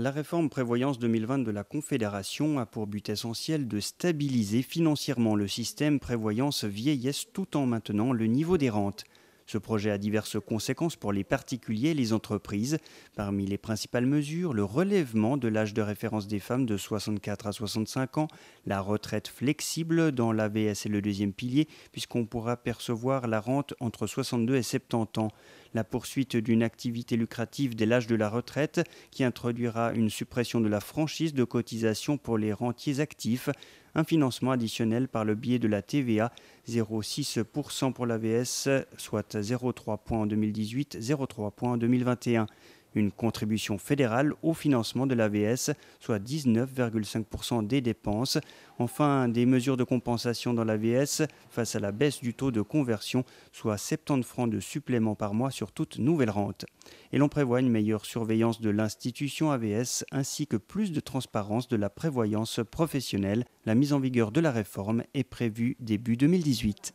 La réforme prévoyance 2020 de la Confédération a pour but essentiel de stabiliser financièrement le système prévoyance vieillesse tout en maintenant le niveau des rentes. Ce projet a diverses conséquences pour les particuliers et les entreprises. Parmi les principales mesures, le relèvement de l'âge de référence des femmes de 64 à 65 ans, la retraite flexible dans l'AVS et le deuxième pilier, puisqu'on pourra percevoir la rente entre 62 et 70 ans, la poursuite d'une activité lucrative dès l'âge de la retraite, qui introduira une suppression de la franchise de cotisation pour les rentiers actifs, un financement additionnel par le biais de la TVA, 0,6% pour l'AVS, soit 0,3 points en 2018, 0,3 en 2021 une contribution fédérale au financement de l'AVS, soit 19,5% des dépenses. Enfin, des mesures de compensation dans l'AVS face à la baisse du taux de conversion, soit 70 francs de supplément par mois sur toute nouvelle rente. Et l'on prévoit une meilleure surveillance de l'institution AVS ainsi que plus de transparence de la prévoyance professionnelle. La mise en vigueur de la réforme est prévue début 2018.